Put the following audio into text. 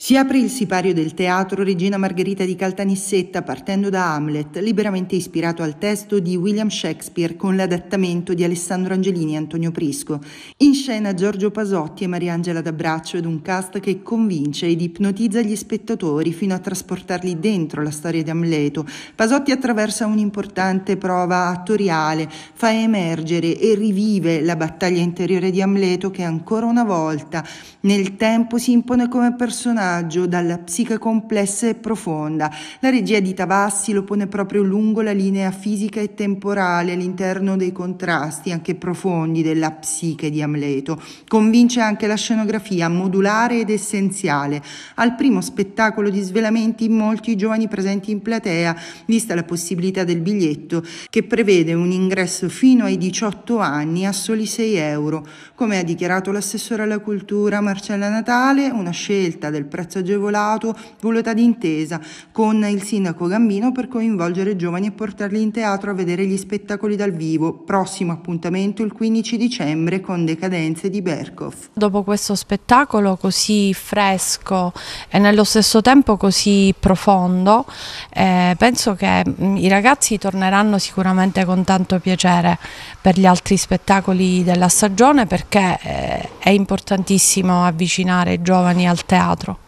Si apre il sipario del teatro Regina Margherita di Caltanissetta partendo da Hamlet, liberamente ispirato al testo di William Shakespeare con l'adattamento di Alessandro Angelini e Antonio Prisco. In scena Giorgio Pasotti e Mariangela D'Abraccio ed un cast che convince ed ipnotizza gli spettatori fino a trasportarli dentro la storia di Amleto. Pasotti attraversa un'importante prova attoriale, fa emergere e rivive la battaglia interiore di Amleto che ancora una volta nel tempo si impone come personaggio personaggio dalla psiche complessa e profonda. La regia di Tavassi lo pone proprio lungo la linea fisica e temporale all'interno dei contrasti anche profondi della psiche di Amleto. Convince anche la scenografia modulare ed essenziale. Al primo spettacolo di svelamenti molti giovani presenti in platea, vista la possibilità del biglietto che prevede un ingresso fino ai 18 anni a soli 6 euro. Come ha dichiarato l'assessore alla cultura Marcella Natale, una scelta del prezzo agevolato, voluta d'intesa con il sindaco Gambino per coinvolgere i giovani e portarli in teatro a vedere gli spettacoli dal vivo. Prossimo appuntamento il 15 dicembre con Decadenze di Berkov. Dopo questo spettacolo così fresco e nello stesso tempo così profondo, eh, penso che mm, i ragazzi torneranno sicuramente con tanto piacere per gli altri spettacoli della stagione perché eh, è importantissimo avvicinare i giovani al teatro.